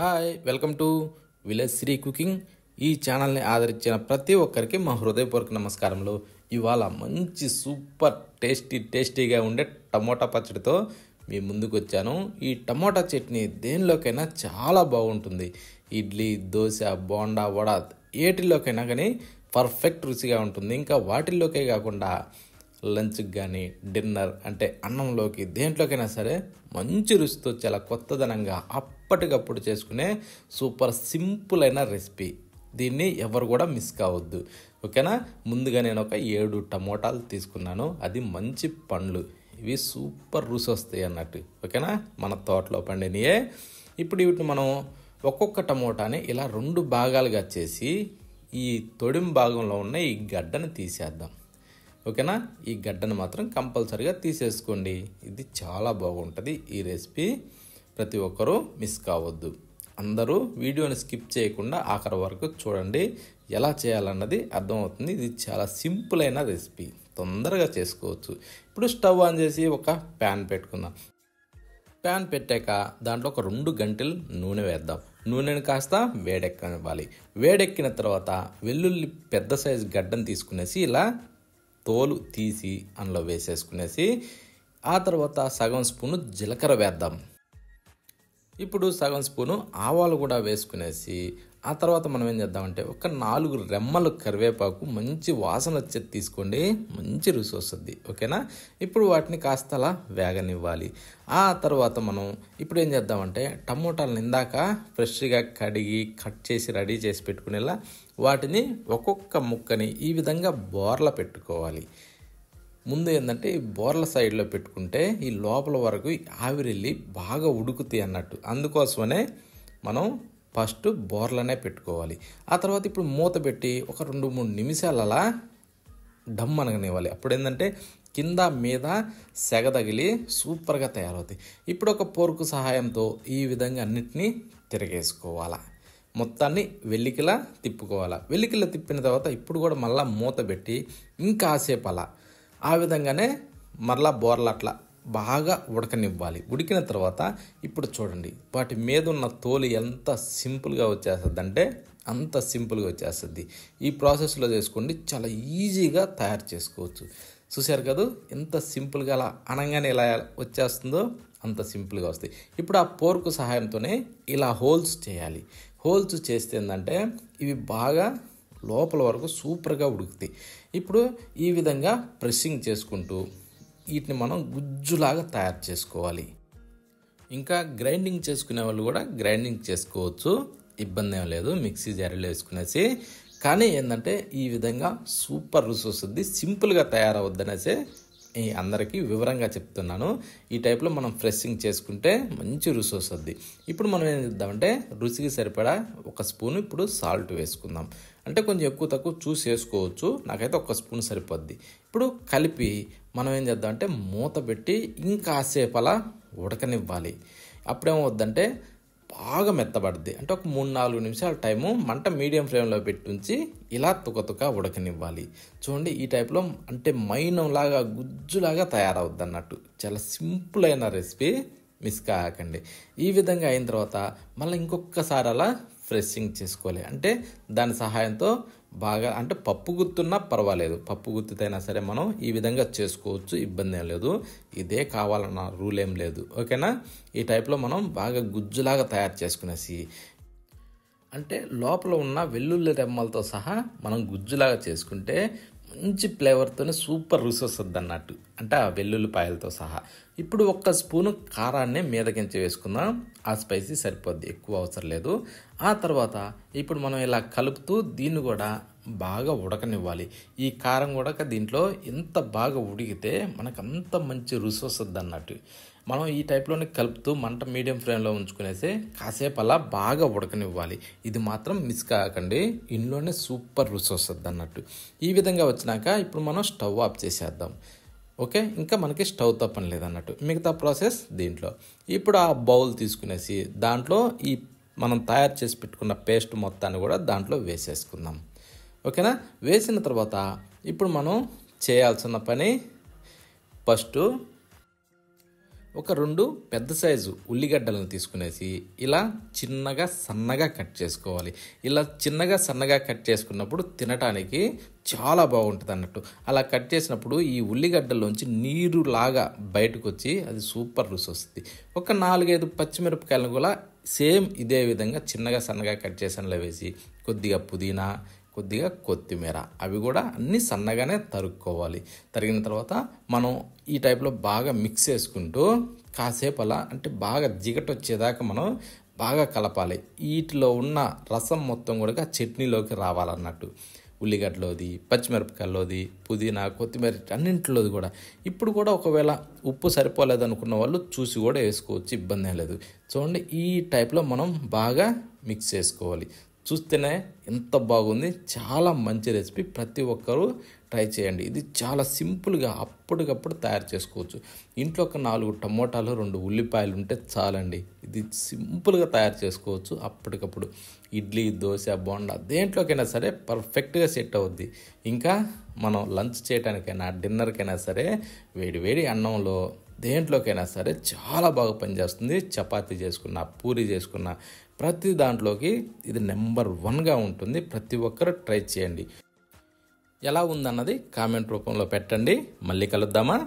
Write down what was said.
hi welcome to village Shri cooking ఈ ఛానల్ని ఆదరించిన ప్రతి ఒక్కరికి మా హృదయపూర్వక నమస్కారములు ఇవాళ మంచి సూపర్ టేస్టీ టేస్టీగా ఉండే టమోటా పచ్చడితో మీ ముందుకు వచ్చాను ఈ టమోటా చట్నీ దేనిలోకైనా చాలా బాగుంటుంది ఇడ్లీ దోశ బోండా వడ ఏటిల్లోకైనా కానీ పర్ఫెక్ట్ రుచిగా ఉంటుంది ఇంకా వాటిల్లోకే కాకుండా లంచ్కి కానీ డిన్నర్ అంటే అన్నంలోకి దేంట్లోకైనా సరే మంచి రుచితో చాలా కొత్తదనంగా అప్పటికప్పుడు చేసుకునే సూపర్ సింపుల్ అయిన రెసిపీ దీన్ని ఎవరు కూడా మిస్ కావద్దు ఓకేనా ముందుగా నేను ఒక ఏడు టమోటాలు తీసుకున్నాను అది మంచి పండ్లు ఇవి సూపర్ రుచి వస్తాయి అన్నట్టు ఓకేనా మన తోటలో పండినయే ఇప్పుడు వీటిని మనం ఒక్కొక్క టమోటాని ఇలా రెండు భాగాలుగా చేసి ఈ తొడిం భాగంలో ఉన్న ఈ గడ్డను తీసేద్దాం ఓకేనా ఈ గడ్డను మాత్రం కంపల్సరిగా తీసేసుకోండి ఇది చాలా బాగుంటుంది ఈ రెసిపీ ప్రతి ఒక్కరూ మిస్ కావద్దు అందరూ వీడియోని స్కిప్ చేయకుండా ఆఖరి వరకు చూడండి ఎలా చేయాలన్నది అర్థమవుతుంది ఇది చాలా సింపుల్ అయిన రెసిపీ తొందరగా చేసుకోవచ్చు ఇప్పుడు స్టవ్ ఆన్ చేసి ఒక ప్యాన్ పెట్టుకుందాం ప్యాన్ పెట్టాక దాంట్లో ఒక రెండు గంటలు నూనె వేద్దాం నూనెను కాస్త వేడెక్కనివ్వాలి వేడెక్కిన తర్వాత వెల్లుల్లి పెద్ద సైజు గడ్డను తీసుకునేసి ఇలా తోలు తీసి అందులో వేసేసుకునేసి ఆ తర్వాత సగం స్పూను జీలకర్ర వేద్దాం ఇప్పుడు సగం స్పూను ఆవాలు కూడా వేసుకునేసి ఆ తర్వాత మనం ఏం చేద్దామంటే ఒక నాలుగు రెమ్మలు కరివేపాకు మంచి వాసన వచ్చేది తీసుకోండి మంచి రుచి వస్తుంది ఓకేనా ఇప్పుడు వాటిని కాస్త అలా వేగనివ్వాలి ఆ తర్వాత మనం ఇప్పుడు ఏం చేద్దామంటే టమోటాలను ఇందాక ఫ్రెష్గా కడిగి కట్ చేసి రెడీ చేసి పెట్టుకునేలా వాటిని ఒక్కొక్క ముక్కని ఈ విధంగా బోర్ల పెట్టుకోవాలి ముందు ఏంటంటే ఈ బోర్ల సైడ్లో పెట్టుకుంటే ఈ లోపల వరకు ఆవిరెళ్ళి బాగా ఉడుకుతాయి అన్నట్టు అందుకోసమనే మనం ఫస్ట్ బోర్లనే పెట్టుకోవాలి ఆ తర్వాత ఇప్పుడు మూత పెట్టి ఒక రెండు మూడు నిమిషాల అలా డమ్ అనగనివ్వాలి అప్పుడు ఏంటంటే కింద మీద సెగ తగిలి సూపర్గా తయారవుతాయి ఇప్పుడు ఒక పోర్కు సహాయంతో ఈ విధంగా అన్నిటినీ తిరగేసుకోవాలా మొత్తాన్ని వెల్లికిలా తిప్పుకోవాలా వెల్లికిలా తిప్పిన తర్వాత ఇప్పుడు కూడా మళ్ళీ మూత పెట్టి ఇంకాసేపు అలా ఆ విధంగానే మరలా బోర్లు అట్లా బాగా ఉడకనివ్వాలి ఉడికిన తర్వాత ఇప్పుడు చూడండి వాటి మీద ఉన్న తోలు ఎంత సింపుల్గా వచ్చేస్తుంది అంటే అంత సింపుల్గా వచ్చేస్తుంది ఈ ప్రాసెస్లో చేసుకోండి చాలా ఈజీగా తయారు చేసుకోవచ్చు చూశారు కదా ఎంత సింపుల్గా అలా అనగానే ఇలా వచ్చేస్తుందో అంత సింపుల్గా వస్తాయి ఇప్పుడు ఆ పోర్కు సహాయంతోనే ఇలా హోల్స్ చేయాలి హోల్స్ చేస్తే ఏంటంటే ఇవి బాగా లోపల వరకు సూపర్గా ఉడుకుతాయి ఇప్పుడు ఈ విధంగా ప్రెస్సింగ్ చేసుకుంటూ వీటిని మనం గుజ్జులాగా తయారు చేసుకోవాలి ఇంకా గ్రైండింగ్ చేసుకునే వాళ్ళు కూడా గ్రైండింగ్ చేసుకోవచ్చు ఇబ్బంది ఏం లేదు మిక్సీ జారీలో వేసుకునేసి కానీ ఏంటంటే ఈ విధంగా సూపర్ రుచి వస్తుంది సింపుల్గా తయారవద్దనేసి అందరికీ వివరంగా చెప్తున్నాను ఈ టైప్లో మనం ఫ్రెషింగ్ చేసుకుంటే మంచి రుచి వస్తుంది ఇప్పుడు మనం ఏం చేద్దామంటే రుచికి సరిపడా ఒక స్పూన్ ఇప్పుడు సాల్ట్ వేసుకుందాం అంటే కొంచెం ఎక్కువ తక్కువ చూసి వేసుకోవచ్చు నాకైతే ఒక స్పూన్ సరిపోద్ది ఇప్పుడు కలిపి మనం ఏం చేద్దాం అంటే మూత పెట్టి ఇంకాసేపు అలా ఉడకనివ్వాలి అప్పుడేమవుద్దంటే బాగా మెత్తబడుద్ది అంటే ఒక మూడు నాలుగు నిమిషాల టైము మంట మీడియం ఫ్లేమ్లో పెట్టుంచి ఇలా తుకతుక ఉడకనివ్వాలి చూడండి ఈ టైప్లో అంటే మైనంలాగా గుజ్జులాగా తయారవుద్ది అన్నట్టు చాలా సింపుల్ అయిన రెసిపీ మిస్ కాకండి ఈ విధంగా అయిన తర్వాత మళ్ళీ ఇంకొకసారి అలా ఫ్రెషింగ్ చేసుకోవాలి అంటే దాని సహాయంతో బాగా అంటే పప్పు గుర్తున్నా పర్వాలేదు పప్పు గుర్తుతైనా సరే మనం ఈ విధంగా చేసుకోవచ్చు ఇబ్బంది ఏం లేదు ఇదే కావాలన్న రూల్ ఏం లేదు ఓకేనా ఈ టైప్లో మనం బాగా గుజ్జులాగా తయారు చేసుకునేసి అంటే లోపల ఉన్న వెల్లుల్లి రెమ్మలతో సహా మనం గుజ్జులాగా చేసుకుంటే మంచి ఫ్లేవర్తోనే సూపర్ రుచి వస్తుంది అన్నట్టు అంటే ఆ వెల్లుల్లిపాయలతో సహా ఇప్పుడు ఒక్క స్పూను కారాన్నే మీదకించి వేసుకుందాం ఆ స్పైసీ సరిపోద్ది ఎక్కువ అవసరం లేదు ఆ తర్వాత ఇప్పుడు మనం ఇలా కలుపుతూ దీన్ని కూడా బాగా ఉడకనివ్వాలి ఈ కారం ఉడక దీంట్లో ఎంత బాగా ఉడికితే మనకు అంత మంచి రుచి వస్తుంది అన్నట్టు మనం ఈ టైప్లోనే కలుపుతూ మంట మీడియం ఫ్లేమ్లో ఉంచుకునేసి కాసేపు అలా బాగా ఉడకనివ్వాలి ఇది మాత్రం మిస్ కాకండి ఇంట్లోనే సూపర్ రుచి వస్తుంది అన్నట్టు ఈ విధంగా వచ్చినాక ఇప్పుడు మనం స్టవ్ ఆఫ్ చేసేద్దాం ఓకే ఇంకా మనకి స్టవ్ తప్పని పని లేదన్నట్టు మిగతా ప్రాసెస్ దీంట్లో ఇప్పుడు ఆ బౌల్ తీసుకునేసి దాంట్లో ఈ మనం తయారు చేసి పెట్టుకున్న పేస్ట్ మొత్తాన్ని కూడా దాంట్లో వేసేసుకుందాం ఓకేనా వేసిన తర్వాత ఇప్పుడు మనం చేయాల్సిన పని ఫస్ట్ ఒక రెండు పెద్ద సైజు ఉల్లిగడ్డలను తీసుకునేసి ఇలా చిన్నగా సన్నగా కట్ చేసుకోవాలి ఇలా చిన్నగా సన్నగా కట్ చేసుకున్నప్పుడు తినటానికి చాలా బాగుంటుంది అన్నట్టు అలా కట్ చేసినప్పుడు ఈ ఉల్లిగడ్డలోంచి నీరు లాగా బయటకు వచ్చి అది సూపర్ రుచి వస్తుంది ఒక నాలుగైదు పచ్చిమిరపకాయలను కూడా సేమ్ ఇదే విధంగా చిన్నగా సన్నగా కట్ చేసానులో వేసి కొద్దిగా పుదీనా కొద్దిగా కొత్తిమీర అవి కూడా అన్నీ సన్నగానే తరుక్కోవాలి తరిగిన తర్వాత మనం ఈ టైప్లో బాగా మిక్స్ చేసుకుంటూ కాసేపు అలా అంటే బాగా జిగట వచ్చేదాకా మనం బాగా కలపాలి వీటిలో ఉన్న రసం మొత్తం కూడా చట్నీలోకి రావాలన్నట్టు ఉల్లిగడ్డలోది పచ్చిమిరపకాయలోది పుదీనా కొత్తిమీర అన్నింటిలోది కూడా ఇప్పుడు కూడా ఒకవేళ ఉప్పు సరిపోలేదు అనుకున్న వాళ్ళు చూసి కూడా వేసుకోవచ్చు ఇబ్బంది లేదు చూడండి ఈ టైప్లో మనం బాగా మిక్స్ చేసుకోవాలి చూస్తేనే ఎంత బాగుంది చాలా మంచి రెసిపీ ప్రతి ఒక్కరూ ట్రై చేయండి ఇది చాలా సింపుల్గా అప్పటికప్పుడు తయారు చేసుకోవచ్చు ఇంట్లో ఒక నాలుగు టమోటాలు రెండు ఉల్లిపాయలు ఉంటే చాలండి ఇది సింపుల్గా తయారు చేసుకోవచ్చు అప్పటికప్పుడు ఇడ్లీ దోశ బోండా దేంట్లోకైనా సరే పర్ఫెక్ట్గా సెట్ అవుద్ది ఇంకా మనం లంచ్ చేయడానికైనా డిన్నర్కైనా సరే వేడి వేడి అన్నంలో దేంట్లోకైనా సరే చాలా బాగా పనిచేస్తుంది చపాతి చేసుకున్న పూరి చేసుకున్న ప్రతి దాంట్లోకి ఇది నెంబర్ వన్గా ఉంటుంది ప్రతి ఒక్కరు ట్రై చేయండి ఎలా ఉందన్నది కామెంట్ రూపంలో పెట్టండి మళ్ళీ కలుద్దామా